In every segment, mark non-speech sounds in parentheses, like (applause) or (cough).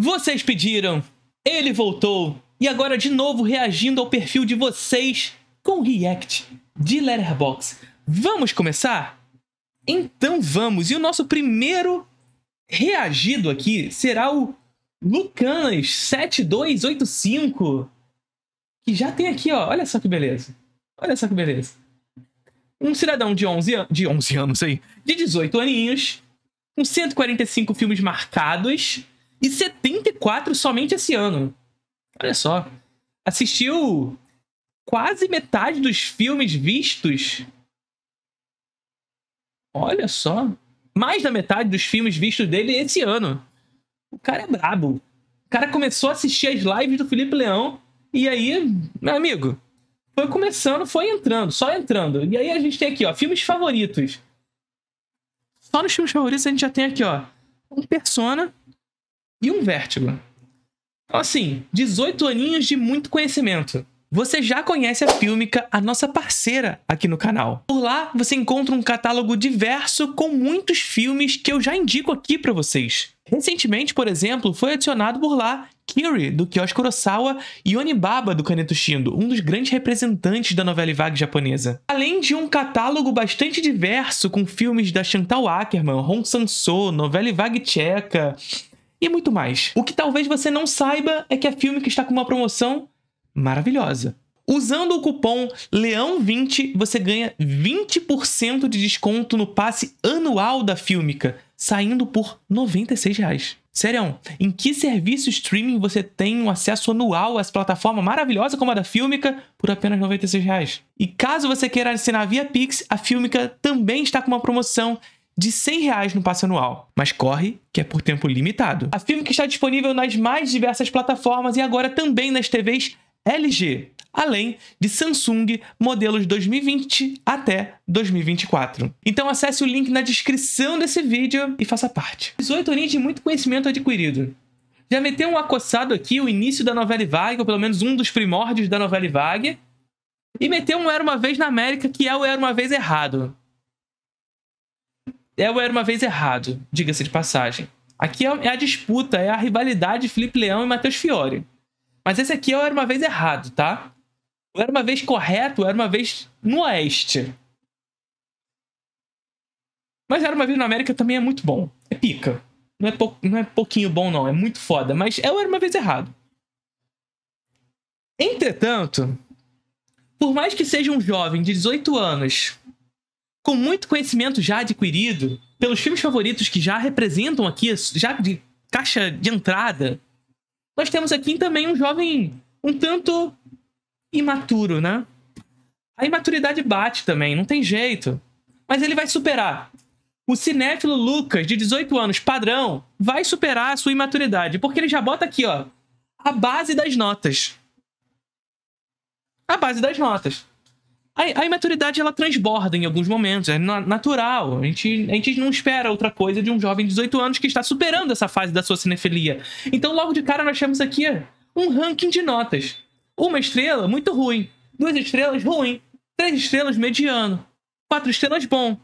Vocês pediram, ele voltou e agora de novo reagindo ao perfil de vocês com React de Letterbox. Vamos começar? Então vamos. E o nosso primeiro reagido aqui será o Lucanas 7285, que já tem aqui, ó. Olha só que beleza. Olha só que beleza. Um cidadão de 11 anos, de 11 anos aí, de 18 aninhos, com 145 filmes marcados, e 74 somente esse ano. Olha só. Assistiu quase metade dos filmes vistos. Olha só. Mais da metade dos filmes vistos dele esse ano. O cara é brabo. O cara começou a assistir as lives do Felipe Leão e aí, meu amigo, foi começando, foi entrando, só entrando. E aí a gente tem aqui, ó, filmes favoritos. Só nos filmes favoritos a gente já tem aqui, ó, um Persona, e um vértigo. Então, assim, 18 aninhos de muito conhecimento. Você já conhece a Filmica, a nossa parceira aqui no canal. Por lá você encontra um catálogo diverso com muitos filmes que eu já indico aqui para vocês. Recentemente, por exemplo, foi adicionado por lá Kiri, do Kyoshi Kurosawa, e Onibaba, do Kaneto Shindo, um dos grandes representantes da novela vague japonesa. Além de um catálogo bastante diverso com filmes da Chantal Ackerman, Hong Sanso, novela vague tcheca, e muito mais. O que talvez você não saiba é que a Filmic está com uma promoção maravilhosa. Usando o cupom LEÃO20, você ganha 20% de desconto no passe anual da Filmica, saindo por R$ reais. Sério, em que serviço streaming você tem um acesso anual a essa plataforma maravilhosa como a da Filmica por apenas R$ reais? E caso você queira assinar via Pix, a Filmica também está com uma promoção de 100 reais no passe anual. Mas corre, que é por tempo limitado. A filme que está disponível nas mais diversas plataformas e agora também nas TVs LG, além de Samsung modelos 2020 até 2024. Então acesse o link na descrição desse vídeo e faça parte. 18 horinhas de muito conhecimento adquirido. Já meteu um acossado aqui o início da novela Vague, ou pelo menos um dos primórdios da novela Vague, e meteu um Era Uma Vez na América, que é o Era Uma Vez Errado é o Era Uma Vez Errado, diga-se de passagem. Aqui é, é a disputa, é a rivalidade Felipe Leão e Matheus Fiore. Mas esse aqui é o Era Uma Vez Errado, tá? O Era Uma Vez Correto Era Uma Vez no Oeste. Mas Era Uma Vez na América também é muito bom. É pica. Não é, pou, não é pouquinho bom, não. É muito foda. Mas é o Era Uma Vez Errado. Entretanto, por mais que seja um jovem de 18 anos com muito conhecimento já adquirido, pelos filmes favoritos que já representam aqui, já de caixa de entrada, nós temos aqui também um jovem um tanto imaturo, né? A imaturidade bate também, não tem jeito. Mas ele vai superar. O cinéfilo Lucas, de 18 anos, padrão, vai superar a sua imaturidade, porque ele já bota aqui, ó, a base das notas. A base das notas. A, a, imaturidade ela transborda em alguns momentos, é natural. A gente, a gente não espera outra coisa de um jovem de 18 anos que está superando essa fase da sua cinefilia. Então, logo de cara, nós temos aqui um ranking de notas. Uma estrela, muito ruim. Duas estrelas, ruim. Três estrelas, mediano. Quatro estrelas, bom.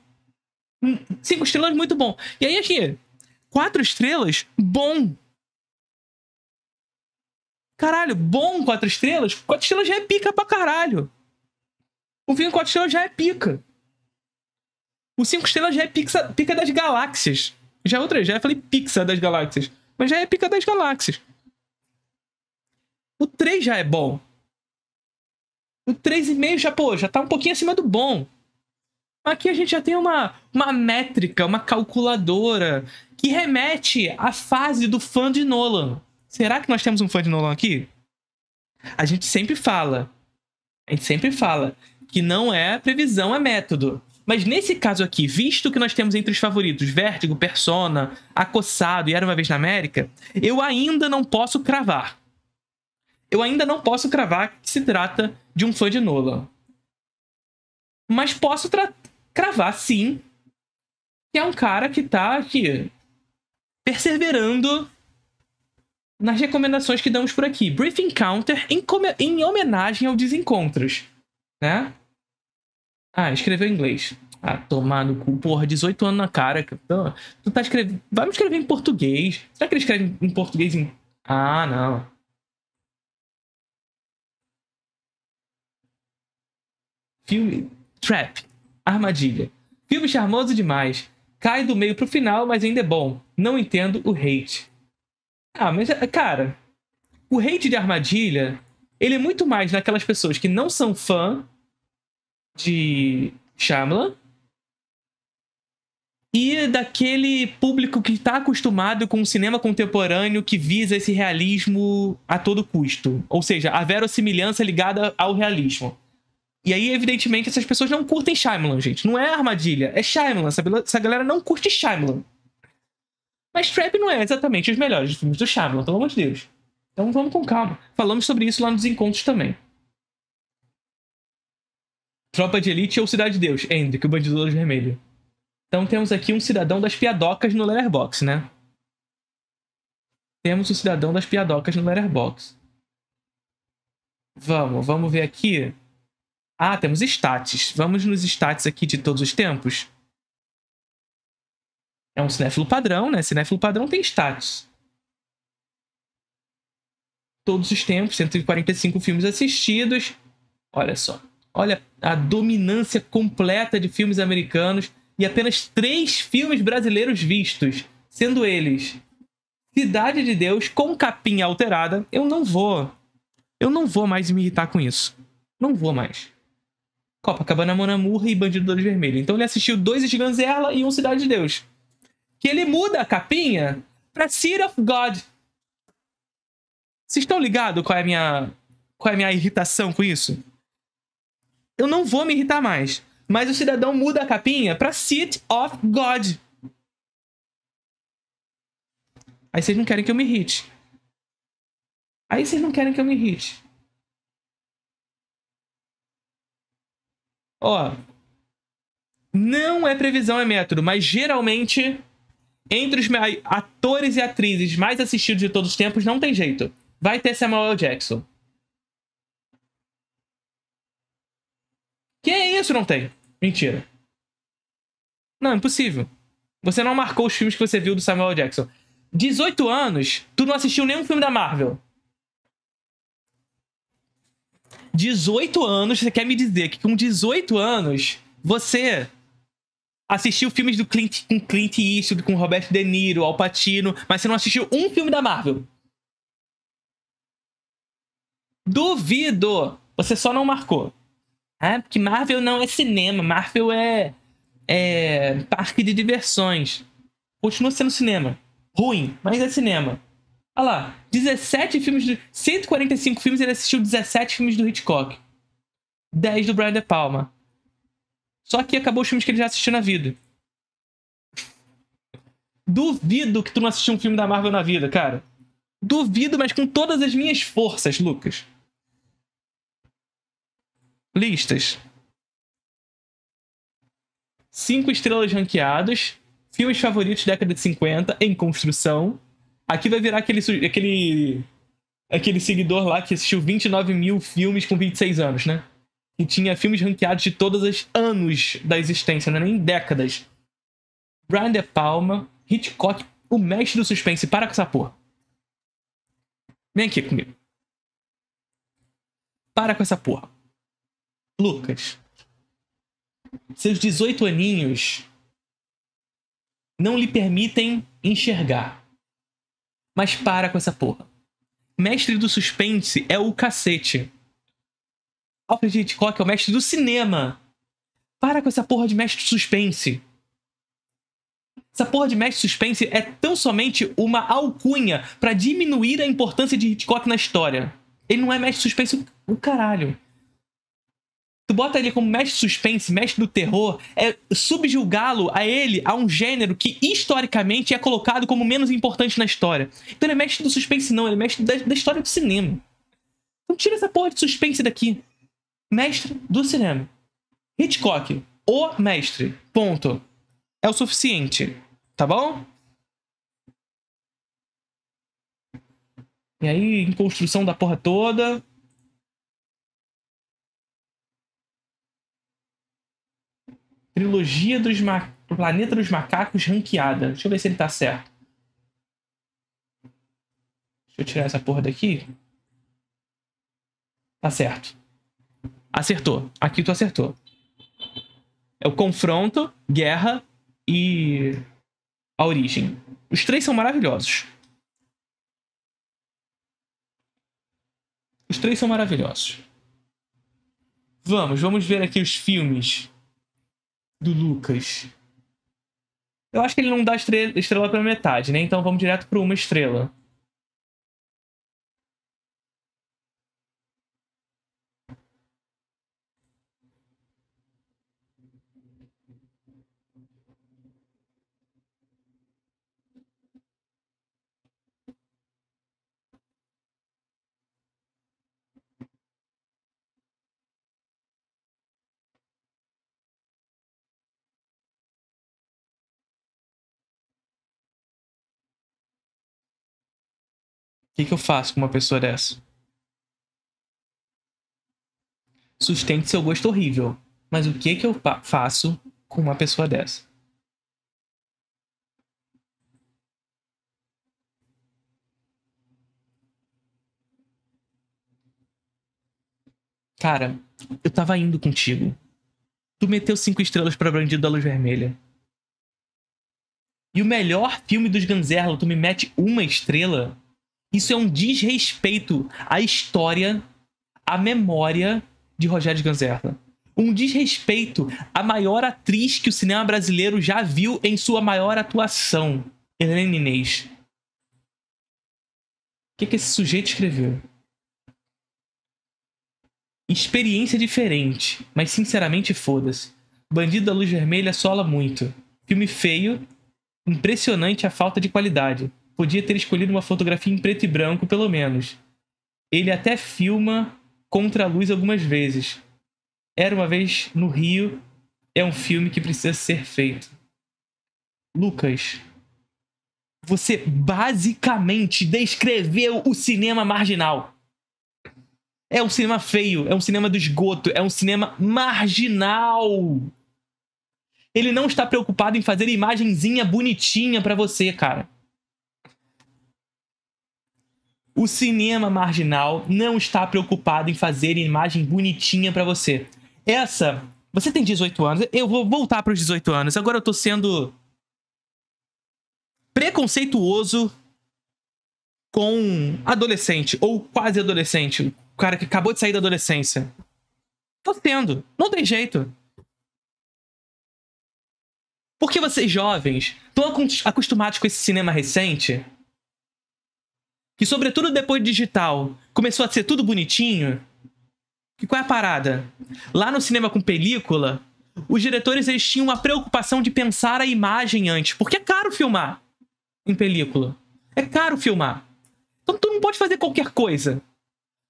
Cinco estrelas, muito bom. E aí, aqui, quatro estrelas, bom. Caralho, bom quatro estrelas? Quatro estrelas já é pica pra caralho. O vinho 4 estrelas já é pica. O 5 estrelas já é pica, pica das galáxias. Já é outra, já falei pixa das galáxias. Mas já é pica das galáxias. O 3 já é bom. O 3,5 já, pô, já tá um pouquinho acima do bom. Aqui a gente já tem uma, uma métrica, uma calculadora que remete à fase do fã de Nolan. Será que nós temos um fã de Nolan aqui? A gente sempre fala. A gente sempre fala que não é previsão, é método. Mas nesse caso aqui, visto que nós temos entre os favoritos Vértigo, Persona, Acossado e Era Uma Vez na América, eu ainda não posso cravar. Eu ainda não posso cravar que se trata de um fã de Nolan. Mas posso cravar, sim, que é um cara que tá aqui perseverando nas recomendações que damos por aqui. Brief Encounter em, em homenagem ao Desencontros, né? Ah, escreveu em inglês. Ah, tomar no cu. Porra, 18 anos na cara. Então, tu tá escrevendo. Vai me escrever em português. Será que ele escreve em português em. Ah, não. Filme. Trap. Armadilha. Filme charmoso demais. Cai do meio pro final, mas ainda é bom. Não entendo o hate. Ah, mas, é, cara. O hate de armadilha. Ele é muito mais naquelas pessoas que não são fã de Shyamalan e daquele público que está acostumado com o cinema contemporâneo que visa esse realismo a todo custo. Ou seja, a verossimilhança ligada ao realismo. E aí, evidentemente, essas pessoas não curtem Shyamalan, gente. Não é armadilha, é Shyamalan. Essa galera não curte Shyamalan. Mas Trap não é exatamente os melhores filmes do Shyamalan, pelo amor de Deus. Então vamos com calma. Falamos sobre isso lá nos encontros também. Tropa de Elite ou Cidade de Deus? Hendrick, o bandido do vermelho. Então temos aqui um cidadão das piadocas no Letterbox, né? Temos o cidadão das piadocas no Letterbox. Vamos, vamos ver aqui. Ah, temos stats. Vamos nos stats aqui de todos os tempos. É um cinéfilo padrão, né? Cinéfilo padrão tem status. Todos os tempos, 145 filmes assistidos. Olha só. Olha a dominância completa de filmes americanos e apenas três filmes brasileiros vistos, sendo eles Cidade de Deus com capinha alterada. Eu não vou. Eu não vou mais me irritar com isso. Não vou mais. Copacabana Monamurra e Bandido do Vermelho. Então ele assistiu dois Esganzela e um Cidade de Deus. Que ele muda a capinha pra City of God. Vocês estão ligados qual é a minha qual é a minha irritação com isso? eu não vou me irritar mais. Mas o cidadão muda a capinha pra Seat of God. Aí vocês não querem que eu me irrite. Aí vocês não querem que eu me irrite. Ó. Não é previsão, é método, mas geralmente entre os atores e atrizes mais assistidos de todos os tempos, não tem jeito. Vai ter Samuel L. Jackson. Que é isso, não tem. Mentira. Não, impossível. Você não marcou os filmes que você viu do Samuel Jackson. 18 anos, tu não assistiu nenhum filme da Marvel. 18 anos, você quer me dizer que com 18 anos, você assistiu filmes do Clint, com Clint Eastwood, com Roberto De Niro, Al Pacino, mas você não assistiu um filme da Marvel. Duvido! Você só não marcou. Ah, porque Marvel não é cinema, Marvel é, é parque de diversões. Continua sendo cinema. Ruim, mas é cinema. Olha lá, 17 filmes, de 145 filmes, ele assistiu 17 filmes do Hitchcock. 10 do Brian De Palma. Só que acabou os filmes que ele já assistiu na vida. Duvido que tu não assistiu um filme da Marvel na vida, cara. Duvido, mas com todas as minhas forças, Lucas. Listas. Cinco estrelas ranqueadas Filmes favoritos década de 50 em construção. Aqui vai virar aquele, aquele, aquele seguidor lá que assistiu 29 mil filmes com 26 anos, né? E tinha filmes ranqueados de todos os anos da existência, não é nem décadas. Brian De Palma, Hitchcock, o mestre do suspense. Para com essa porra. Vem aqui comigo. Para com essa porra. Lucas, seus 18 aninhos não lhe permitem enxergar. Mas para com essa porra. Mestre do suspense é o cacete. Alfred Hitchcock é o mestre do cinema. Para com essa porra de mestre do suspense. Essa porra de mestre suspense é tão somente uma alcunha para diminuir a importância de Hitchcock na história. Ele não é mestre suspense o caralho. Tu bota ele como mestre suspense, mestre do terror, é subjugá-lo a ele a um gênero que historicamente é colocado como menos importante na história. Então ele é mestre do suspense, não, ele é mestre da, da história do cinema. Então tira essa porra de suspense daqui. Mestre do cinema. Hitchcock, o mestre. Ponto. É o suficiente. Tá bom? E aí, em construção da porra toda, Trilogia dos Ma Planeta dos Macacos ranqueada. Deixa eu ver se ele tá certo. Deixa eu tirar essa porra daqui. Tá certo. Acertou. Aqui tu acertou. É o confronto, guerra e a origem. Os três são maravilhosos. Os três são maravilhosos. Vamos, vamos ver aqui os filmes do Lucas. Eu acho que ele não dá estrela, estrela pela metade, né? Então vamos direto para uma estrela. que, que eu faço com uma pessoa dessa? Sustente seu gosto horrível. Mas o que, que eu faço com uma pessoa dessa? Cara, eu tava indo contigo. Tu meteu cinco estrelas pra Brandido da Luz Vermelha. E o melhor filme dos Ganzerla, tu me mete uma estrela? Isso é um desrespeito à história, à memória de Rogério de Ganzerra. Um desrespeito à maior atriz que o cinema brasileiro já viu em sua maior atuação, Helena Inês. O que, que esse sujeito escreveu? Experiência diferente, mas sinceramente foda-se. Bandido da Luz Vermelha sola muito. Filme feio, impressionante a falta de qualidade podia ter escolhido uma fotografia em preto e branco, pelo menos. Ele até filma contra a luz algumas vezes. Era uma vez no Rio, é um filme que precisa ser feito. Lucas, você basicamente descreveu o cinema marginal. É um cinema feio, é um cinema do esgoto, é um cinema marginal. Ele não está preocupado em fazer imagenzinha bonitinha para você, cara. O cinema marginal não está preocupado em fazer imagem bonitinha para você. Essa, você tem 18 anos, eu vou voltar para os 18 anos. Agora eu tô sendo preconceituoso com adolescente ou quase adolescente, o cara que acabou de sair da adolescência. Tô tendo, não tem jeito. Porque vocês jovens estão acostumados com esse cinema recente que sobretudo depois do digital começou a ser tudo bonitinho, que qual é a parada? Lá no cinema com película, os diretores eles tinham uma preocupação de pensar a imagem antes, porque é caro filmar em película. É caro filmar. Então tu não pode fazer qualquer coisa.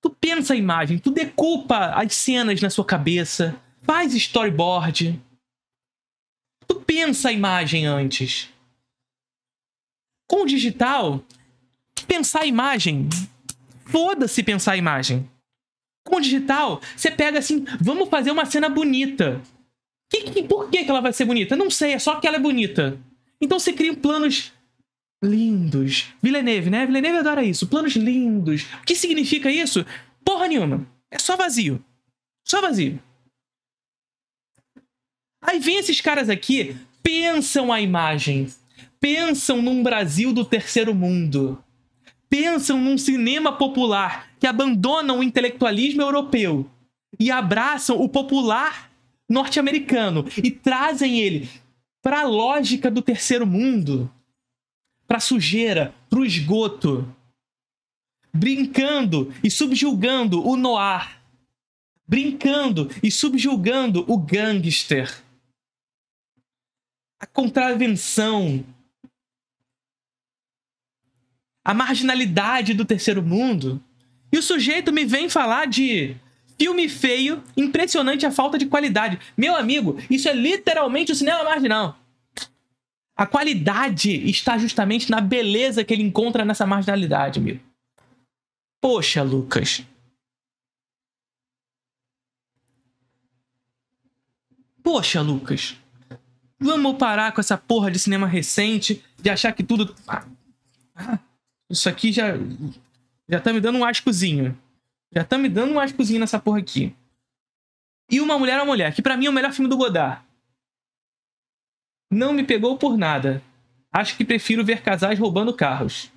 Tu pensa a imagem, tu decupa as cenas na sua cabeça, faz storyboard. Tu pensa a imagem antes. Com o digital, Pensar a imagem. Foda-se pensar a imagem. Com o digital, você pega assim, vamos fazer uma cena bonita. Que, que, por que, que ela vai ser bonita? Não sei, é só que ela é bonita. Então você cria planos lindos. Villeneuve, né? Villeneuve adora isso. Planos lindos. O que significa isso? Porra nenhuma. É só vazio. Só vazio. Aí vem esses caras aqui, pensam a imagem. Pensam num Brasil do terceiro mundo pensam num cinema popular, que abandonam o intelectualismo europeu e abraçam o popular norte-americano e trazem ele para a lógica do terceiro mundo, para a sujeira, para o esgoto, brincando e subjulgando o noir, brincando e subjulgando o gangster, a contravenção, a marginalidade do terceiro mundo. E o sujeito me vem falar de filme feio, impressionante a falta de qualidade. Meu amigo, isso é literalmente o cinema marginal. A qualidade está justamente na beleza que ele encontra nessa marginalidade, meu. Poxa, Lucas. Poxa, Lucas. Vamos parar com essa porra de cinema recente, de achar que tudo. Ah. Ah. Isso aqui já. Já tá me dando um ascozinho. Já tá me dando um ascozinho nessa porra aqui. E Uma Mulher é uma Mulher, que para mim é o melhor filme do Godard. Não me pegou por nada. Acho que prefiro ver casais roubando carros.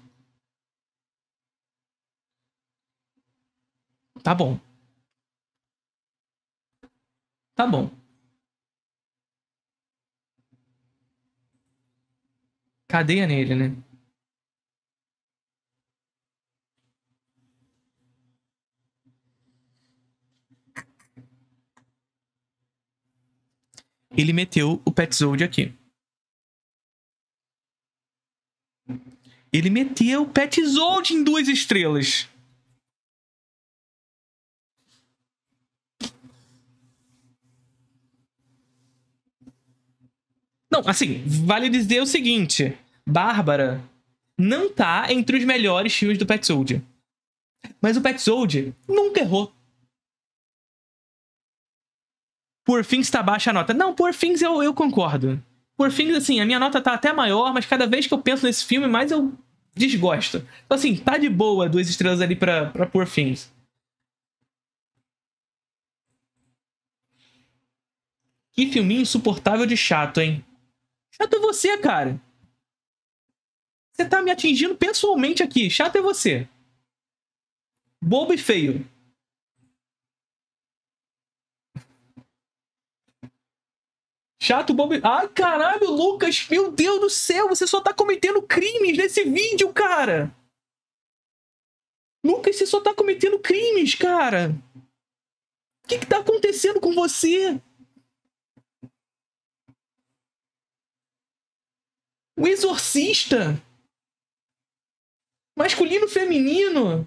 Tá bom. Tá bom. Cadeia nele, né? ele meteu o Petzold aqui. Ele meteu o Petzold em duas estrelas. Não, assim, vale dizer o seguinte: Bárbara não tá entre os melhores filmes do Pet Mas o Pet nunca errou. por fins tá baixa a nota. Não, por fins eu, eu concordo. Por fins, assim, a minha nota tá até maior, mas cada vez que eu penso nesse filme, mais eu desgosto. Então, assim, tá de boa duas estrelas ali pra, pra por fins. Que filminho insuportável de chato, hein? Chato é você, cara. Você tá me atingindo pessoalmente aqui. Chato é você. Bobo e feio. Chato Bob. Ah, caralho, Lucas, meu Deus do céu, você só tá cometendo crimes nesse vídeo, cara. Lucas, você só tá cometendo crimes, cara. O que que tá acontecendo com você? O exorcista. Masculino, feminino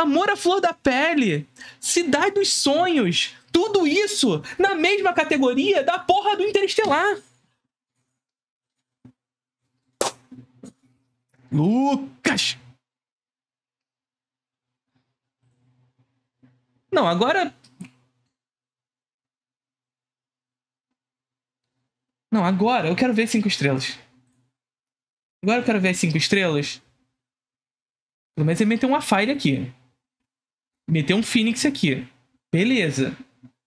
amor à flor da pele, cidade dos sonhos, tudo isso na mesma categoria da porra do Interestelar. Lucas! Não, agora. Não, agora eu quero ver cinco estrelas. Agora eu quero ver as cinco estrelas. Pelo menos ele meteu uma falha aqui. Meteu um Phoenix aqui. Beleza.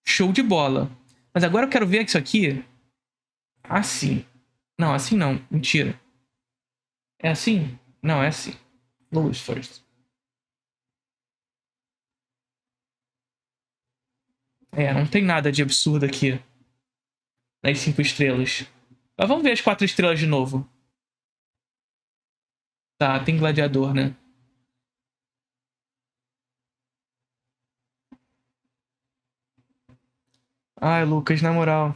Show de bola. Mas agora eu quero ver isso aqui assim. Não, assim não. Mentira. É assim? Não, é assim. Lowest first. É, não tem nada de absurdo aqui. Nas cinco estrelas. Mas vamos ver as quatro estrelas de novo. Tá, tem gladiador, né? Ai, Lucas, na moral.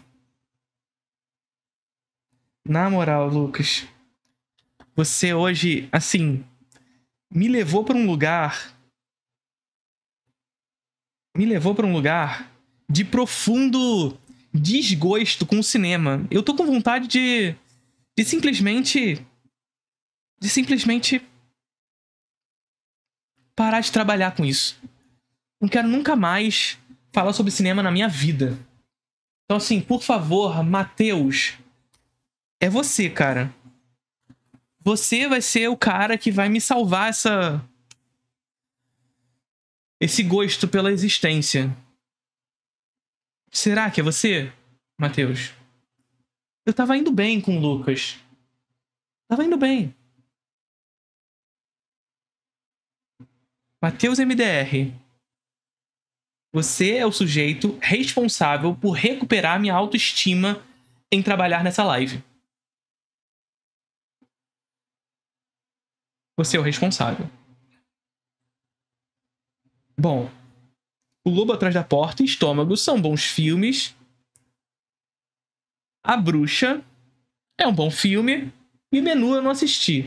Na moral, Lucas. Você hoje, assim, me levou para um lugar. Me levou para um lugar de profundo desgosto com o cinema. Eu tô com vontade de. de simplesmente. de simplesmente. parar de trabalhar com isso. Não quero nunca mais falar sobre cinema na minha vida. Então, assim, por favor, Matheus, é você, cara. Você vai ser o cara que vai me salvar essa. Esse gosto pela existência. Será que é você, Matheus? Eu tava indo bem com o Lucas. Tava indo bem. Matheus MDR. Você é o sujeito responsável por recuperar minha autoestima em trabalhar nessa live. Você é o responsável. Bom, O Lobo Atrás da Porta e Estômago são bons filmes. A Bruxa é um bom filme. E Menu eu não assisti.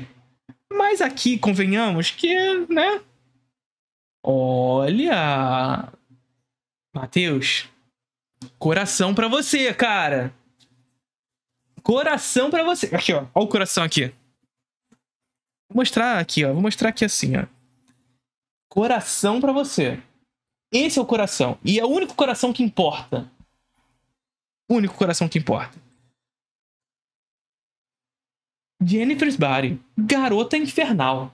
Mas aqui, convenhamos que, né? Olha! Matheus, coração para você, cara. Coração para você. Aqui, ó. Olha o coração aqui. Vou mostrar aqui, ó. Vou mostrar aqui assim, ó. Coração para você. Esse é o coração. E é o único coração que importa. O único coração que importa. Jennifer's Body. Garota Infernal.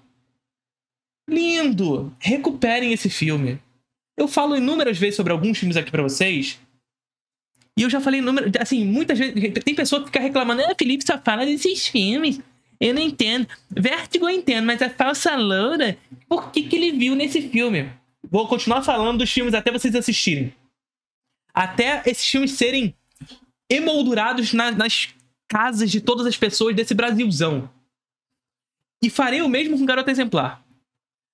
Lindo! Recuperem esse filme. Eu falo inúmeras vezes sobre alguns filmes aqui para vocês. E eu já falei inúmeras. Assim, muitas vezes. Tem pessoa que fica reclamando, ah, Felipe só fala desses filmes. Eu não entendo. Vertigo eu entendo, mas a falsa loura, por que, que ele viu nesse filme? Vou continuar falando dos filmes até vocês assistirem. Até esses filmes serem emoldurados na, nas casas de todas as pessoas desse Brasilzão. E farei o mesmo com Garota Exemplar.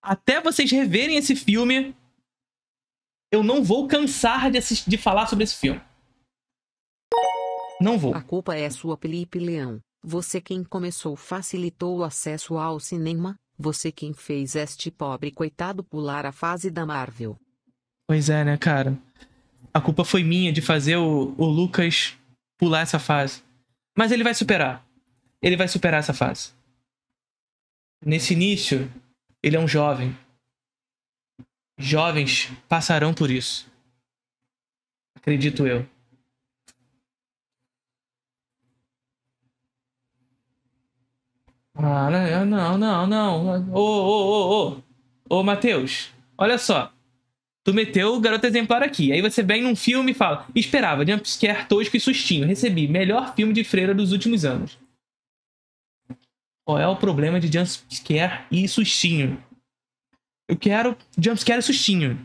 Até vocês reverem esse filme eu não vou cansar de, assistir, de falar sobre esse filme. Não vou. A culpa é sua, Felipe Leão. Você quem começou facilitou o acesso ao cinema, você quem fez este pobre coitado pular a fase da Marvel. Pois é, né, cara? A culpa foi minha de fazer o, o Lucas pular essa fase. Mas ele vai superar. Ele vai superar essa fase. Nesse início, ele é um jovem. Jovens passarão por isso. Acredito eu. Ah, né? ah, não, não, não. Ô, ô, ô, ô. Ô, Matheus, olha só. Tu meteu o garoto exemplar aqui. Aí você vem num filme e fala: Esperava, jumpscare tosco e sustinho. Recebi. Melhor filme de freira dos últimos anos. Qual é o problema de jumpscare e sustinho? Eu quero jumpscare e sustinho.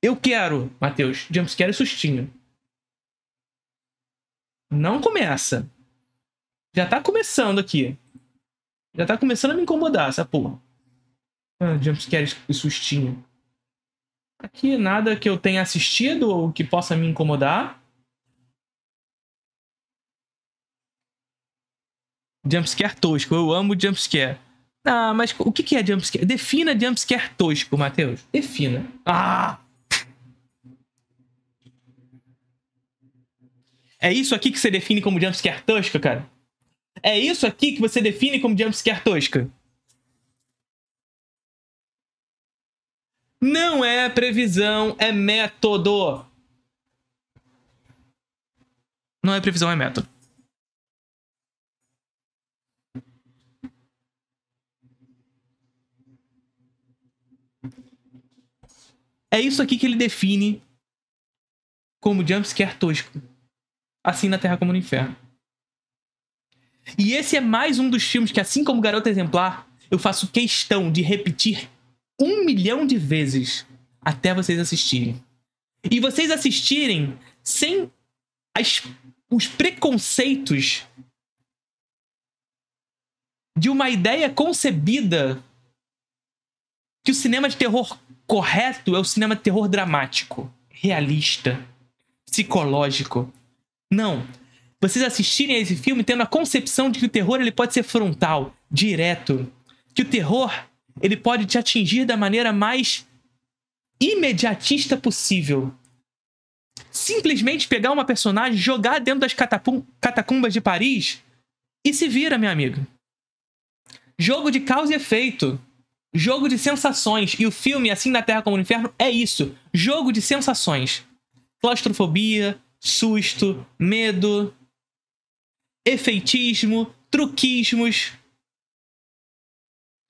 Eu quero, Matheus, jumpscare e sustinho. Não começa. Já tá começando aqui. Já tá começando a me incomodar essa porra. Ah, jumpscare e sustinho. Aqui nada que eu tenha assistido ou que possa me incomodar. Jumpscare tosco. Eu amo jumpscare. Ah, mas o que é jumpscare? Defina jumpscare tosco, Matheus. Defina. Ah! É isso aqui que você define como jumpscare tosco, cara? É isso aqui que você define como jumpscare tosco? Não é previsão, é método. Não é previsão, é método. É isso aqui que ele define como jumpscare tosco. Assim na Terra como no Inferno. E esse é mais um dos filmes que, assim como Garota Exemplar, eu faço questão de repetir um milhão de vezes até vocês assistirem. E vocês assistirem sem as, os preconceitos de uma ideia concebida que o cinema de terror correto é o cinema de terror dramático, realista, psicológico. Não. Vocês assistirem a esse filme tendo a concepção de que o terror ele pode ser frontal, direto, que o terror ele pode te atingir da maneira mais imediatista possível. Simplesmente pegar uma personagem, jogar dentro das catacumbas de Paris e se vira, meu amigo. Jogo de causa e efeito. Jogo de sensações. E o filme Assim na Terra como no Inferno é isso. Jogo de sensações. Claustrofobia, susto, medo, efeitismo, truquismos.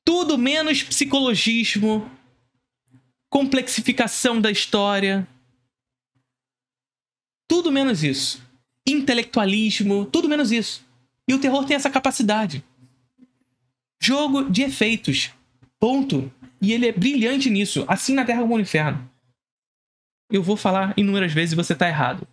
Tudo menos psicologismo, complexificação da história. Tudo menos isso. Intelectualismo, tudo menos isso. E o terror tem essa capacidade. Jogo de efeitos Ponto. E ele é brilhante nisso, assim na Terra como no Inferno. Eu vou falar inúmeras vezes e você tá errado.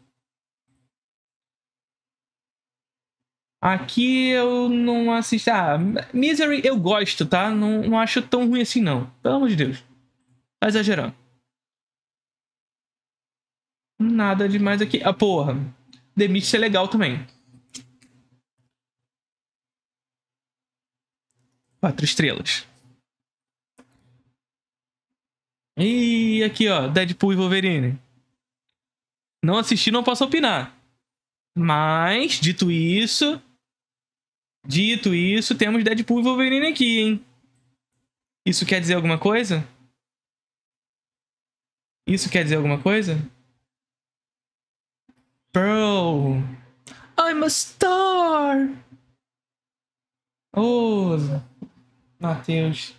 Aqui eu não assisti. Ah, Misery eu gosto, tá? Não, não acho tão ruim assim, não. Pelo amor de Deus. Tá exagerando. Nada demais aqui. Ah, porra. The Mist é legal também. Quatro estrelas. E aqui, ó, Deadpool e Wolverine. Não assisti, não posso opinar. Mas, dito isso. Dito isso, temos Deadpool e Wolverine aqui, hein? Isso quer dizer alguma coisa? Isso quer dizer alguma coisa? Bro. I'm a star! Ô, oh, Matheus.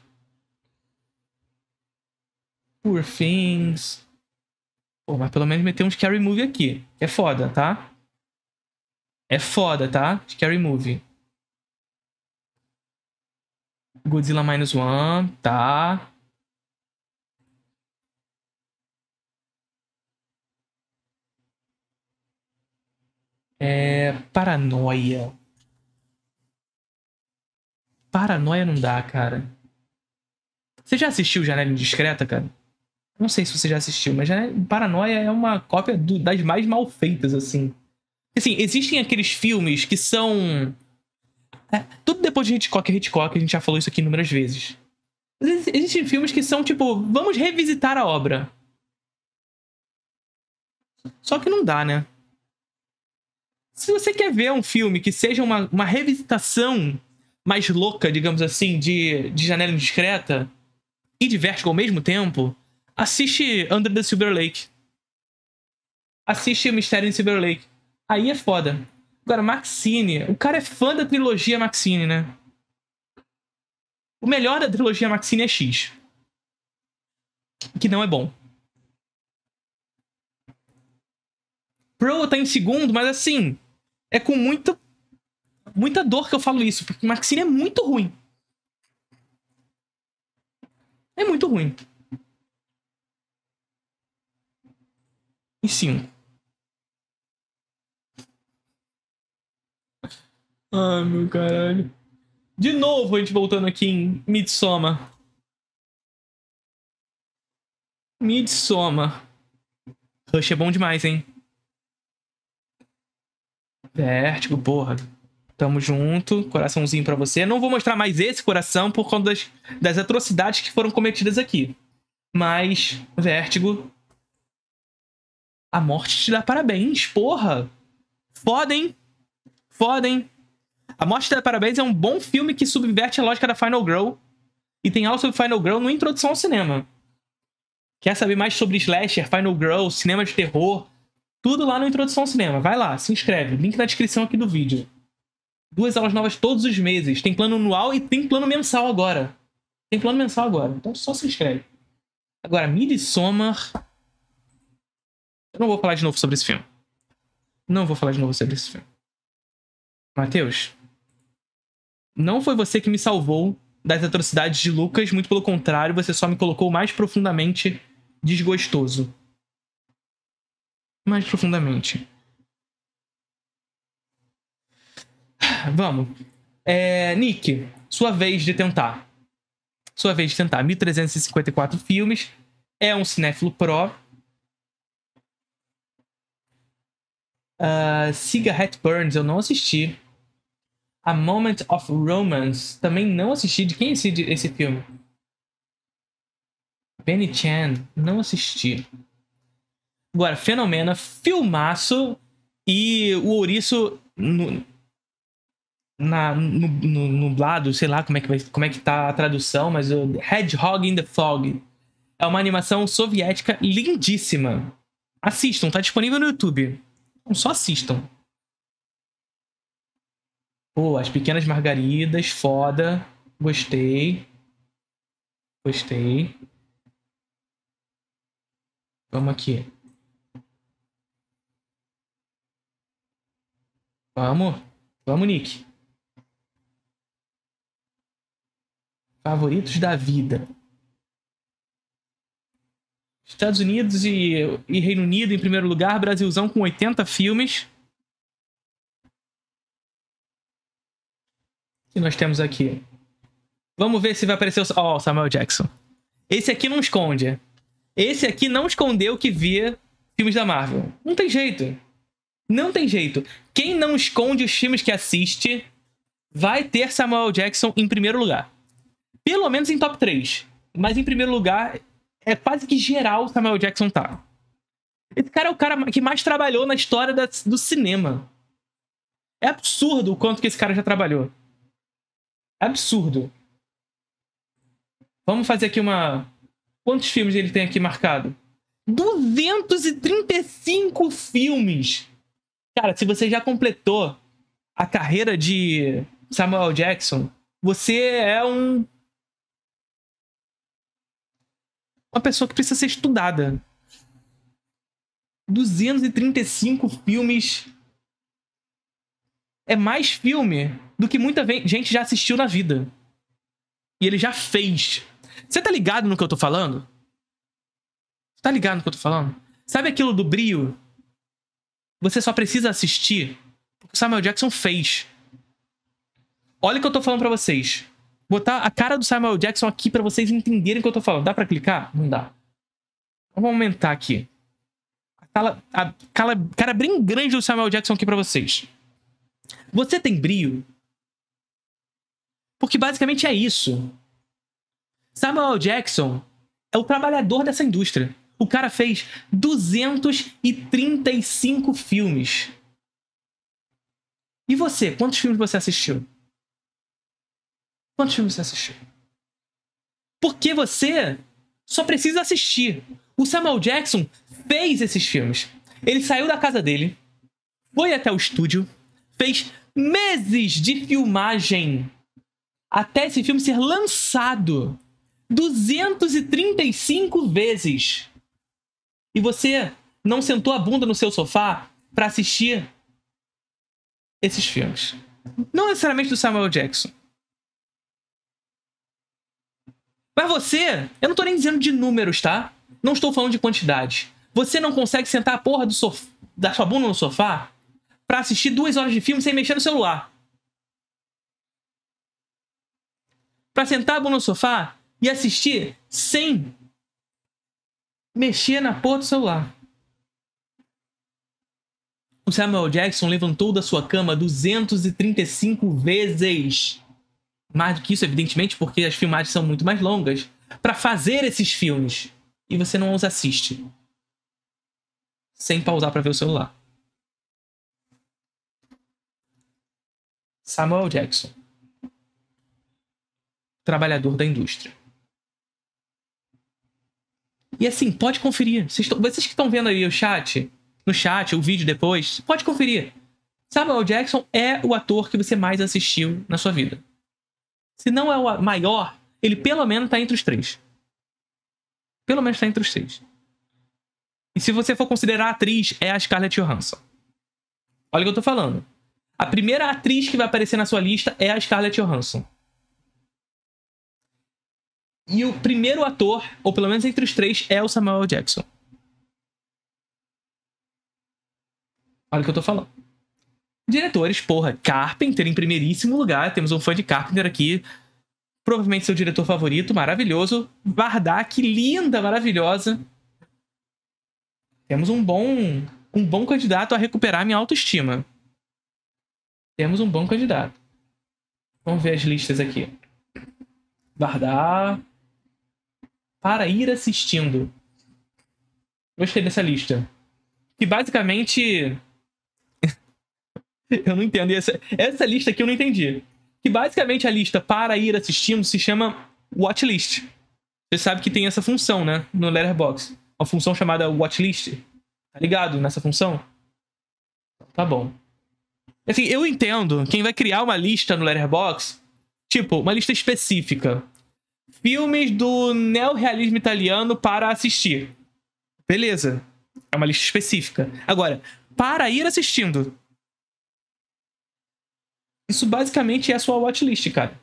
Poor Things. Pô, mas pelo menos meteu um Scary Movie aqui. É foda, tá? É foda, tá? Scary Movie. Godzilla Minus One, tá? É. Paranoia. Paranoia não dá, cara. Você já assistiu Janela Indiscreta, cara? Não sei se você já assistiu, mas né, Paranoia é uma cópia do, das mais mal feitas, assim. Assim, existem aqueles filmes que são. É, tudo depois de Hitchcock é Hitchcock, a gente já falou isso aqui inúmeras vezes. existem filmes que são tipo, vamos revisitar a obra. Só que não dá, né? Se você quer ver um filme que seja uma, uma revisitação mais louca, digamos assim, de, de Janela Indiscreta e de Vertigo ao mesmo tempo, Assiste Under the Silver Lake. Assiste Mistério em Silver Lake. Aí é foda. Agora, Maxine. O cara é fã da trilogia Maxine, né? O melhor da trilogia Maxine é X. Que não é bom. Pro tá em segundo, mas assim. É com muita. Muita dor que eu falo isso, porque Maxine é muito ruim. É muito ruim. em cima Ai, meu caralho. De novo a gente voltando aqui em Midsoma. Midsoma. Rush é bom demais, hein? Vértigo, porra. Tamo junto. Coraçãozinho para você. Não vou mostrar mais esse coração por conta das, das atrocidades que foram cometidas aqui. Mas, Vértigo a morte te dá parabéns, porra! Fodem! Fodem! A Morte te dá Parabéns é um bom filme que subverte a lógica da Final Girl e tem algo sobre Final Girl no Introdução ao Cinema. Quer saber mais sobre Slasher, Final Girl, cinema de terror? Tudo lá no Introdução ao Cinema. Vai lá, se inscreve. Link na descrição aqui do vídeo. Duas aulas novas todos os meses. Tem plano anual e tem plano mensal agora. Tem plano mensal agora. Então só se inscreve. Agora, Midsommar... Eu não vou falar de novo sobre esse filme. Não vou falar de novo sobre esse filme. Matheus, não foi você que me salvou das atrocidades de Lucas, muito pelo contrário, você só me colocou mais profundamente desgostoso. Mais profundamente. Vamos. É, Nick, sua vez de tentar. Sua vez de tentar. 1354 filmes. É um cinéfilo pró. Uh, Cigarette Burns, eu não assisti. A Moment of Romance, também não assisti. De quem é esse, esse filme? Benny Chan, não assisti. Agora, Fenomena, filmaço. E o ouriço no, na, no, no, nublado, sei lá como é, que vai, como é que tá a tradução, mas o Hedgehog in the Fog. É uma animação soviética lindíssima. Assistam, tá disponível no YouTube. Só assistam. Pô, As Pequenas Margaridas, foda. Gostei. Gostei. Vamos aqui. Vamos. Vamos, Nick. Favoritos da vida. Estados Unidos e, e Reino Unido em primeiro lugar, Brasilzão com 80 filmes. que nós temos aqui? Vamos ver se vai aparecer o oh, Samuel Jackson. Esse aqui não esconde. Esse aqui não escondeu que via filmes da Marvel. Não tem jeito. Não tem jeito. Quem não esconde os filmes que assiste vai ter Samuel Jackson em primeiro lugar. Pelo menos em top 3. Mas em primeiro lugar, é quase que geral Samuel Jackson tá. Esse cara é o cara que mais trabalhou na história da, do cinema. É absurdo o quanto que esse cara já trabalhou. É absurdo. Vamos fazer aqui uma. Quantos filmes ele tem aqui marcado? 235 filmes! Cara, se você já completou a carreira de Samuel Jackson, você é um uma pessoa que precisa ser estudada. 235 filmes. É mais filme do que muita gente já assistiu na vida. E ele já fez. Você tá ligado no que eu tô falando? Tá ligado no que eu tô falando? Sabe aquilo do brio? Você só precisa assistir porque o Samuel Jackson fez. Olha o que eu tô falando para vocês botar a cara do Samuel Jackson aqui para vocês entenderem o que eu tô falando. Dá para clicar? Não dá. Então, vamos aumentar aqui. A, a cara bem grande do Samuel Jackson aqui para vocês. Você tem brio? Porque basicamente é isso. Samuel Jackson é o trabalhador dessa indústria. O cara fez 235 filmes. E você, quantos filmes você assistiu? Quantos filmes você assistiu? Porque você só precisa assistir. O Samuel Jackson fez esses filmes. Ele saiu da casa dele, foi até o estúdio, fez meses de filmagem até esse filme ser lançado 235 vezes. E você não sentou a bunda no seu sofá para assistir esses filmes. Não necessariamente do Samuel Jackson, Mas você, eu não tô nem dizendo de números, tá? Não estou falando de quantidade. Você não consegue sentar a porra do sof... da sua bunda no sofá para assistir duas horas de filme sem mexer no celular. Pra sentar a bunda no sofá e assistir sem mexer na porra do celular. O Samuel Jackson levantou da sua cama 235 vezes mais do que isso, evidentemente, porque as filmagens são muito mais longas, para fazer esses filmes. E você não os assiste. Sem pausar para ver o celular. Samuel Jackson. Trabalhador da indústria. E assim, pode conferir. Vocês, vocês que estão vendo aí o chat, no chat, o vídeo depois, pode conferir. Samuel Jackson é o ator que você mais assistiu na sua vida se não é o maior, ele pelo menos está entre os três. Pelo menos está entre os três. E se você for considerar a atriz, é a Scarlett Johansson. Olha o que eu tô falando. A primeira atriz que vai aparecer na sua lista é a Scarlett Johansson. E o primeiro ator, ou pelo menos entre os três, é o Samuel Jackson. Olha o que eu tô falando. Diretores, porra, Carpenter em primeiríssimo lugar. Temos um fã de Carpenter aqui. Provavelmente seu diretor favorito, maravilhoso. Bardak, linda, maravilhosa. Temos um bom, um bom candidato a recuperar minha autoestima. Temos um bom candidato. Vamos ver as listas aqui. Guardar. Para ir assistindo. Gostei dessa lista. Que basicamente (laughs) Eu não entendo. E essa, essa lista aqui eu não entendi. Que basicamente a lista para ir assistindo se chama watchlist. Você sabe que tem essa função, né? No Letterboxd. Uma função chamada watchlist. Tá ligado nessa função? Tá bom. Assim, eu entendo. Quem vai criar uma lista no Letterboxd, tipo, uma lista específica. Filmes do neorrealismo italiano para assistir. Beleza. É uma lista específica. Agora, para ir assistindo. Isso basicamente é a sua watchlist, cara.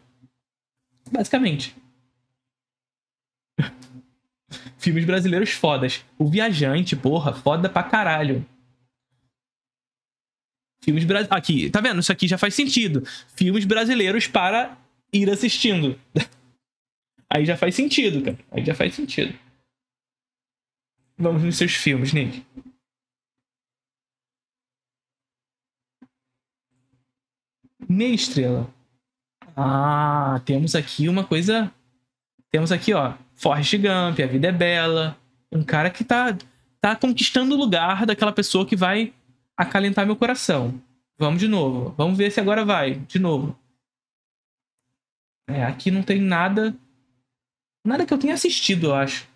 Basicamente. (laughs) Filmes brasileiros fodas. O Viajante, porra, foda pra caralho. Filmes brasileiros. Aqui, tá vendo? Isso aqui já faz sentido. Filmes brasileiros para ir assistindo. (laughs) Aí já faz sentido, cara. Aí já faz sentido. Vamos nos seus filmes, Nick. meia estrela. Ah, temos aqui uma coisa. Temos aqui, ó, Forrest Gump, A Vida é Bela. Um cara que tá, tá conquistando o lugar daquela pessoa que vai acalentar meu coração. Vamos de novo. Vamos ver se agora vai. De novo. É, aqui não tem nada. Nada que eu tenha assistido, eu acho.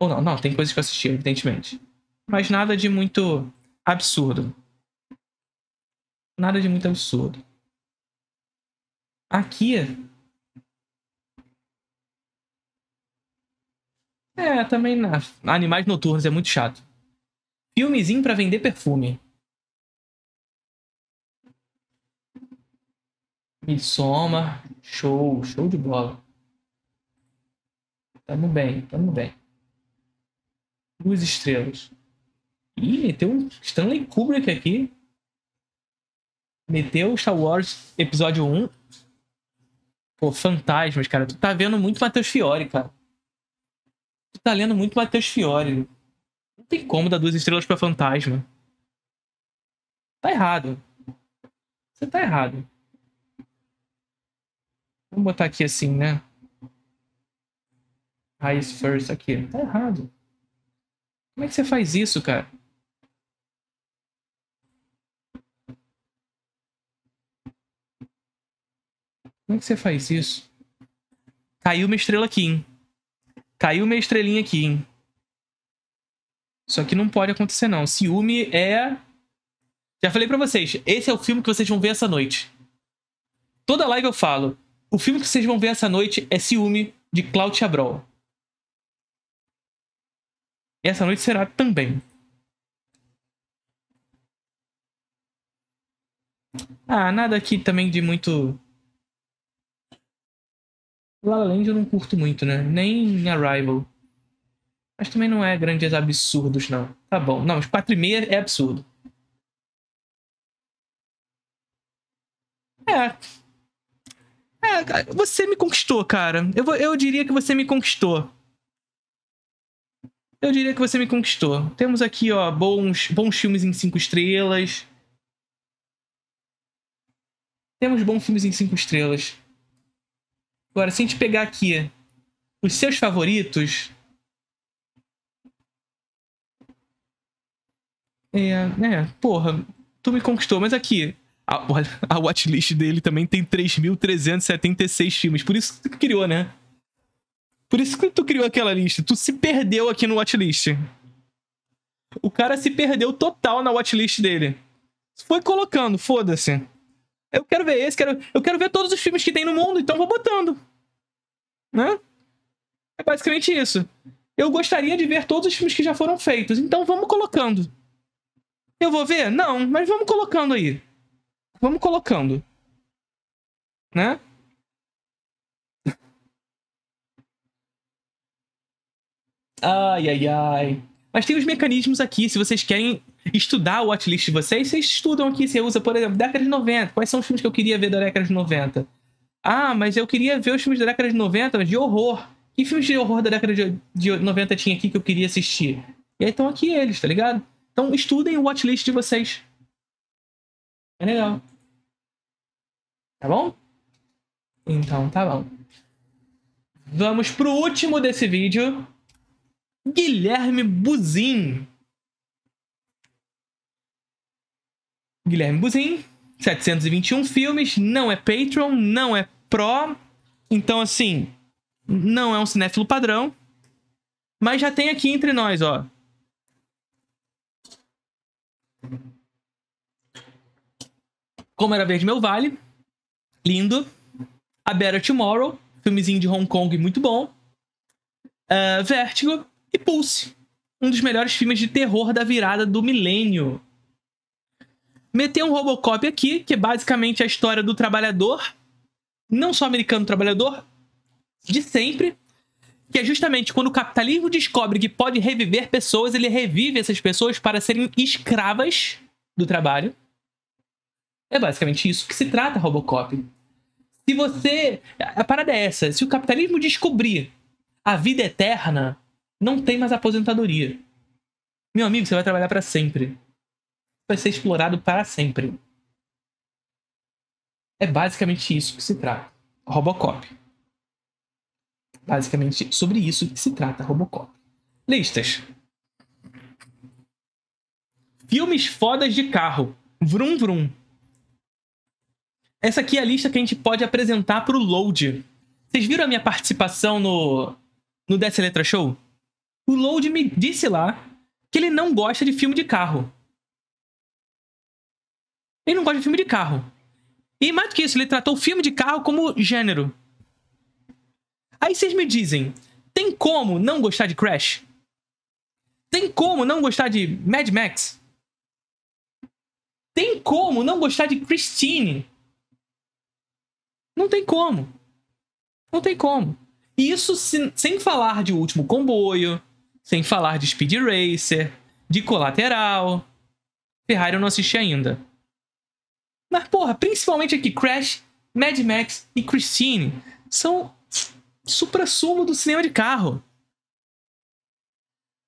Ou não, não, tem coisas que eu assisti, evidentemente. Mas nada de muito absurdo. Nada de muito absurdo. Aqui. É, também. Na... Animais noturnos é muito chato. Filmezinho para vender perfume. soma Show, show de bola. Tamo bem, tamo bem. Duas estrelas. Ih, tem um Stanley Kubrick aqui meteu Star Wars Episódio 1. Pô, fantasmas, cara. Tu tá vendo muito Matheus Fiore, cara. Tu tá lendo muito Matheus Fiore. Não tem como dar duas estrelas para fantasma. Tá errado. Você tá errado. Vamos botar aqui assim, né? Highest first aqui. Tá errado. Como é que você faz isso, cara? Como é que você faz isso? Caiu uma estrela aqui, hein? Caiu uma estrelinha aqui, hein? Só que não pode acontecer, não. Ciúme é. Já falei para vocês, esse é o filme que vocês vão ver essa noite. Toda live eu falo. O filme que vocês vão ver essa noite é Ciúme, de Cláudio Chabrol. Essa noite será também. Ah, nada aqui também de muito La La Land eu não curto muito, né? Nem Arrival. Mas também não é grandes absurdos, não. Tá bom. Não, os 4 e meia é absurdo. É. É, você me conquistou, cara. Eu, eu diria que você me conquistou. Eu diria que você me conquistou. Temos aqui, ó, bons, bons filmes em 5 estrelas. Temos bons filmes em 5 estrelas. Agora, se a gente pegar aqui os seus favoritos. É, é, porra, tu me conquistou, mas aqui. A, (laughs) a watchlist dele também tem 3.376 filmes. Por isso que tu criou, né? Por isso que tu criou aquela lista. Tu se perdeu aqui no watchlist. O cara se perdeu total na watchlist dele. Foi colocando, foda-se. Eu quero ver esse, quero, eu quero ver todos os filmes que tem no mundo, então vou botando. Né? É basicamente isso. Eu gostaria de ver todos os filmes que já foram feitos, então vamos colocando. Eu vou ver? Não, mas vamos colocando aí. Vamos colocando. Né? Ai, ai, ai. Mas tem os mecanismos aqui, se vocês querem estudar o watchlist de vocês, vocês estudam aqui, você usa, por exemplo, década de 90. Quais são os filmes que eu queria ver da década de 90? Ah, mas eu queria ver os filmes da década de 90 de horror. Que filmes de horror da década de, de 90 tinha aqui que eu queria assistir? E aí estão aqui eles, tá ligado? Então estudem o watchlist de vocês. É legal. Tá bom? Então tá bom. Vamos pro último desse vídeo. Guilherme Buzin. Guilherme Buzin, 721 filmes, não é Patreon, não é Pro. Então, assim, não é um cinéfilo padrão. Mas já tem aqui entre nós, ó. Como Era Verde Meu Vale. Lindo. A Better Tomorrow. Filmezinho de Hong Kong muito bom. Uh, Vértigo. E Pulse. Um dos melhores filmes de terror da virada do milênio meter um Robocop aqui, que é basicamente a história do trabalhador, não só americano trabalhador, de sempre, que é justamente quando o capitalismo descobre que pode reviver pessoas, ele revive essas pessoas para serem escravas do trabalho. É basicamente isso que se trata Robocop. Se você. A parada é essa: se o capitalismo descobrir a vida eterna, não tem mais aposentadoria. Meu amigo, você vai trabalhar para sempre vai ser explorado para sempre. É basicamente isso que se trata. Robocop. Basicamente sobre isso que se trata Robocop. Listas. Filmes fodas de carro. Vrum vrum. Essa aqui é a lista que a gente pode apresentar pro Load. Vocês viram a minha participação no no Dessa Letra Show? O Load me disse lá que ele não gosta de filme de carro. Ele não gosta de filme de carro. E mais do que isso, ele tratou o filme de carro como gênero. Aí vocês me dizem, tem como não gostar de Crash? Tem como não gostar de Mad Max? Tem como não gostar de Christine? Não tem como. Não tem como. E isso sem, sem falar de Último Comboio, sem falar de Speed Racer, de Colateral. Ferrari eu não assisti ainda. Mas, porra, principalmente aqui, Crash, Mad Max e Christine são supra-sumo do cinema de carro.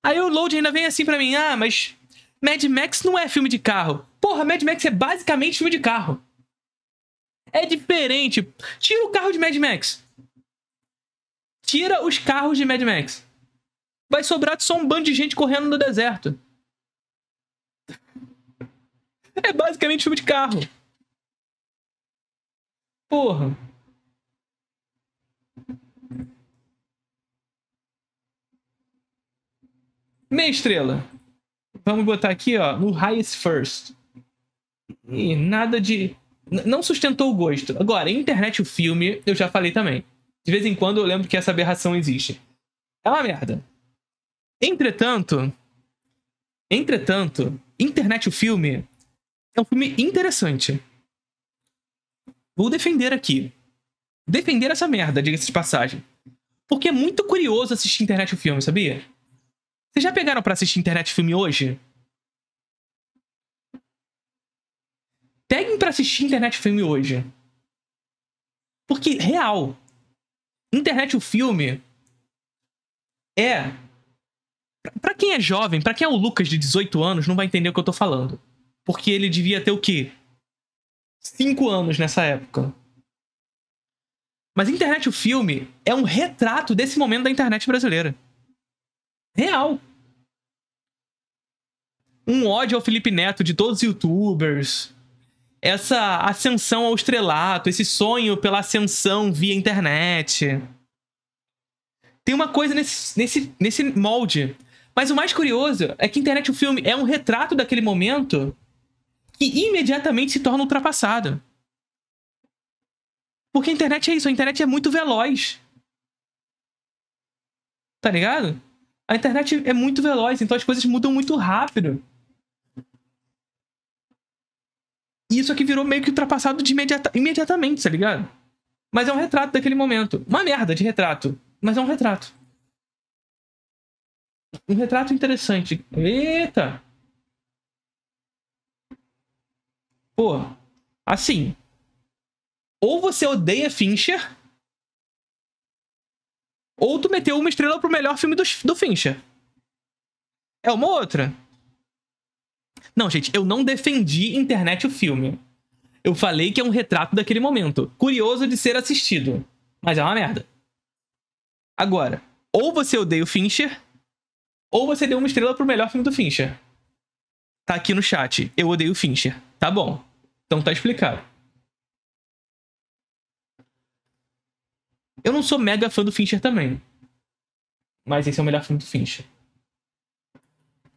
Aí o Load ainda vem assim para mim, ah, mas Mad Max não é filme de carro. Porra, Mad Max é basicamente filme de carro. É diferente. Tira o carro de Mad Max. Tira os carros de Mad Max. Vai sobrar só um bando de gente correndo no deserto. É basicamente filme de carro. Porra. Meia estrela. Vamos botar aqui, ó, no highest first. E nada de. Não sustentou o gosto. Agora, internet, o filme, eu já falei também. De vez em quando eu lembro que essa aberração existe. É uma merda. Entretanto. Entretanto, internet, o filme. É um filme interessante. Vou defender aqui. Defender essa merda, diga-se de passagem. Porque é muito curioso assistir internet filme, sabia? Vocês já pegaram para assistir internet filme hoje? Peguem para assistir internet filme hoje. Porque, real, internet o filme é. Pra quem é jovem, para quem é o Lucas de 18 anos, não vai entender o que eu tô falando. Porque ele devia ter o quê? cinco anos nessa época. Mas Internet o Filme é um retrato desse momento da internet brasileira. Real. Um ódio ao Felipe Neto de todos os youtubers. Essa ascensão ao estrelato, esse sonho pela ascensão via internet. Tem uma coisa nesse, nesse, nesse molde. Mas o mais curioso é que Internet o Filme é um retrato daquele momento que imediatamente se torna ultrapassado. Porque a internet é isso, a internet é muito veloz. Tá ligado? A internet é muito veloz, então as coisas mudam muito rápido. E isso aqui virou meio que ultrapassado de imediata imediatamente, tá ligado? Mas é um retrato daquele momento. Uma merda de retrato, mas é um retrato. Um retrato interessante. Eita! Pô, assim. Ou você odeia Fincher. Ou tu meteu uma estrela pro melhor filme do, do Fincher. É uma outra. Não, gente, eu não defendi internet o filme. Eu falei que é um retrato daquele momento. Curioso de ser assistido. Mas é uma merda. Agora, ou você odeia o Fincher, ou você deu uma estrela pro melhor filme do Fincher. Tá aqui no chat. Eu odeio o Fincher. Tá bom. Então tá explicado. Eu não sou mega fã do Fincher também. Mas esse é o melhor filme do Fincher.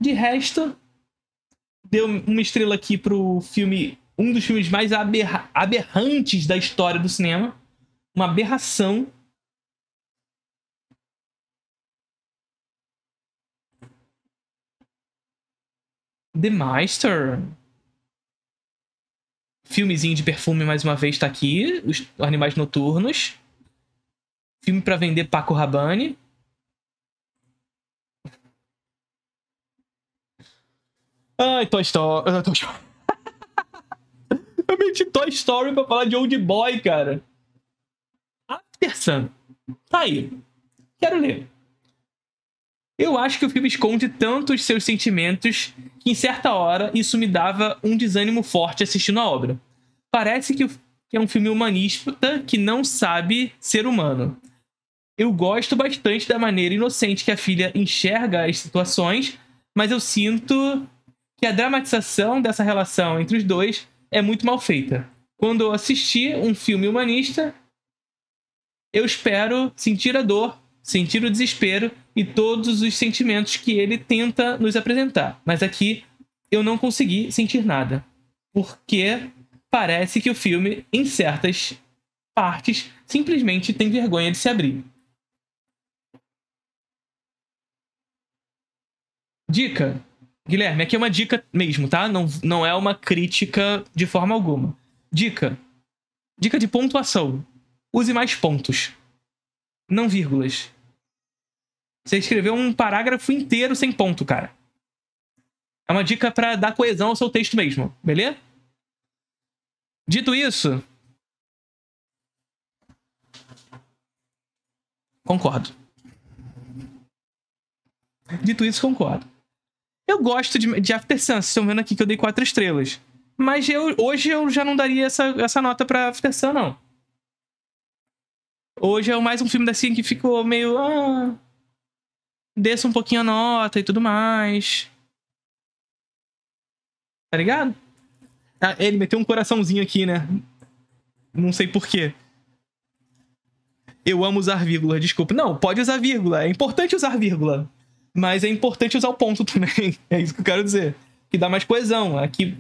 De resto, deu uma estrela aqui pro filme. Um dos filmes mais aberra aberrantes da história do cinema. Uma aberração. The Meister. Filmezinho de perfume, mais uma vez, tá aqui. Os Animais Noturnos. Filme para vender Paco Rabanne. Ai, Toy Story. (laughs) Eu meti Toy Story pra falar de Old Boy, cara. After ah, Sun. Tá aí. Quero ler. Eu acho que o filme esconde tanto os seus sentimentos que, em certa hora, isso me dava um desânimo forte assistindo a obra. Parece que é um filme humanista que não sabe ser humano. Eu gosto bastante da maneira inocente que a filha enxerga as situações, mas eu sinto que a dramatização dessa relação entre os dois é muito mal feita. Quando eu assisti um filme humanista, eu espero sentir a dor, sentir o desespero e todos os sentimentos que ele tenta nos apresentar. Mas aqui eu não consegui sentir nada, porque parece que o filme, em certas partes, simplesmente tem vergonha de se abrir. Dica. Guilherme, aqui é uma dica mesmo, tá? Não, não é uma crítica de forma alguma. Dica. Dica de pontuação. Use mais pontos. Não vírgulas. Você escreveu um parágrafo inteiro sem ponto, cara. É uma dica para dar coesão ao seu texto mesmo, beleza? Dito isso, concordo. Dito isso, concordo. Eu gosto de, de After Sun, vocês estão vendo aqui que eu dei quatro estrelas. Mas eu, hoje eu já não daria essa, essa nota pra After Sun, não. Hoje é mais um filme da assim que ficou meio. Ah, desça um pouquinho a nota e tudo mais. Tá ligado? Ah, ele meteu um coraçãozinho aqui, né? Não sei porquê. Eu amo usar vírgula, desculpa. Não, pode usar vírgula. É importante usar vírgula. Mas é importante usar o ponto (laughs) também. É isso que eu quero dizer. Que dá mais coesão. Aqui,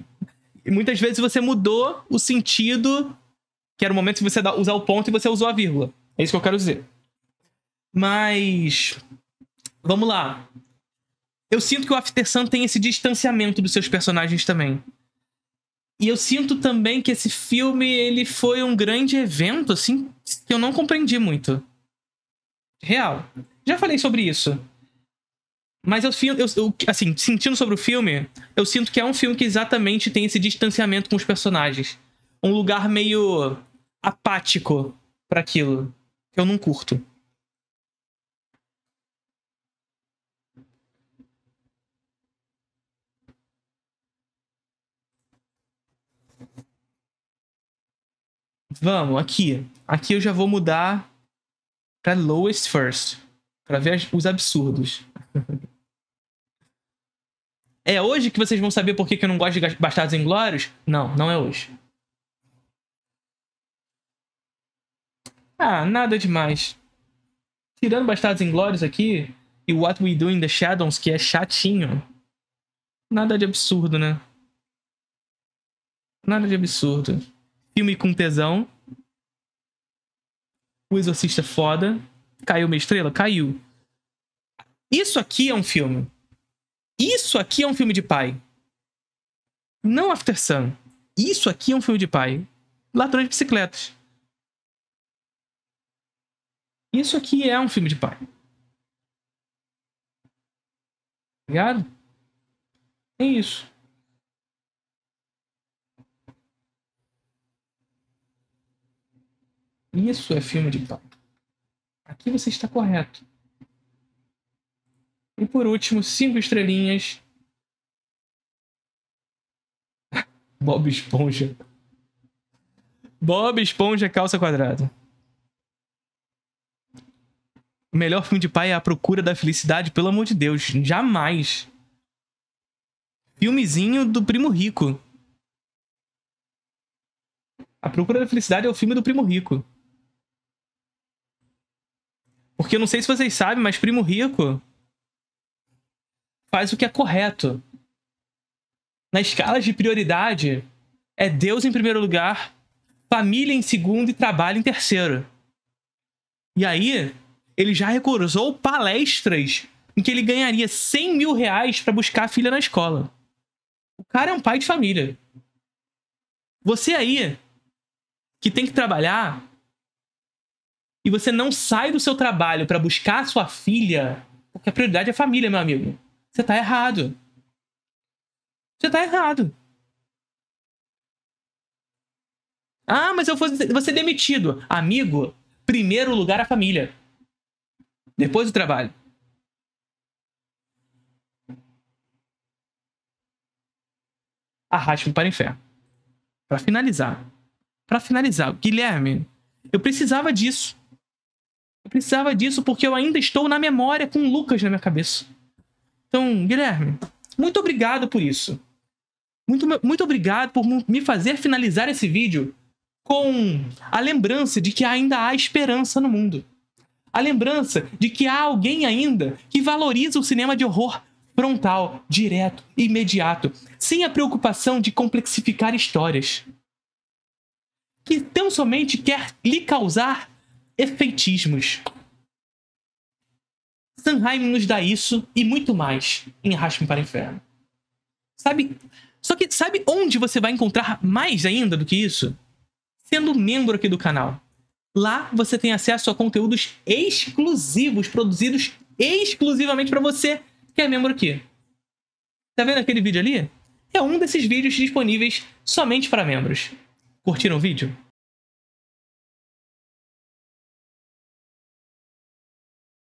é muitas vezes você mudou o sentido, que era o momento de você usar o ponto e você usou a vírgula. É isso que eu quero dizer. Mas Vamos lá. Eu sinto que o After Sun tem esse distanciamento dos seus personagens também. E eu sinto também que esse filme ele foi um grande evento, assim, que eu não compreendi muito. Real. Já falei sobre isso. Mas eu, eu, assim, sentindo sobre o filme, eu sinto que é um filme que exatamente tem esse distanciamento com os personagens. Um lugar meio apático para aquilo. Que eu não curto. Vamos, aqui. Aqui eu já vou mudar para lowest first, para ver os absurdos. (laughs) É hoje que vocês vão saber por que, que eu não gosto de Bastardos Inglórios? Não, não é hoje. Ah, nada demais. Tirando Bastardos Inglórios aqui e What We Do in the Shadows, que é chatinho. Nada de absurdo, né? Nada de absurdo filme com tesão. O Exorcista é foda. Caiu uma estrela? Caiu. Isso aqui é um filme. Isso aqui é um filme de pai. Não After Sun. Isso aqui é um filme de pai. Ladrões de bicicletas. Isso aqui é um filme de pai. Tá ligado? É isso. Isso é filme de pai. Aqui você está correto. E por último, cinco estrelinhas. (laughs) Bob Esponja. Bob Esponja calça quadrada. O melhor filme de pai é A Procura da Felicidade, pelo amor de Deus. Jamais. Filmezinho do Primo Rico. A Procura da Felicidade é o filme do Primo Rico. Porque eu não sei se vocês sabem, mas primo rico faz o que é correto. Na escala de prioridade, é Deus em primeiro lugar, família em segundo e trabalho em terceiro. E aí, ele já recusou palestras em que ele ganharia 100 mil reais para buscar a filha na escola. O cara é um pai de família. Você aí, que tem que trabalhar e você não sai do seu trabalho para buscar a sua filha, porque a prioridade é a família, meu amigo. Você tá errado. Você tá errado. Ah, mas eu vou, ser demitido. Amigo, primeiro lugar a família. Depois o trabalho. Arraste-me para o inferno. Para finalizar. Para finalizar, Guilherme, eu precisava disso. Eu precisava disso porque eu ainda estou na memória com Lucas na minha cabeça. Então, Guilherme, muito obrigado por isso. Muito, muito obrigado por me fazer finalizar esse vídeo com a lembrança de que ainda há esperança no mundo. A lembrança de que há alguém ainda que valoriza o cinema de horror frontal, direto, imediato, sem a preocupação de complexificar histórias. Que tão somente quer lhe causar efeitismos. Sanheim nos dá isso e muito mais em arraste para o Inferno. Sabe? Só que sabe onde você vai encontrar mais ainda do que isso? Sendo membro aqui do canal. Lá você tem acesso a conteúdos exclusivos produzidos exclusivamente para você que é membro aqui. Tá vendo aquele vídeo ali? É um desses vídeos disponíveis somente para membros. Curtiram o vídeo?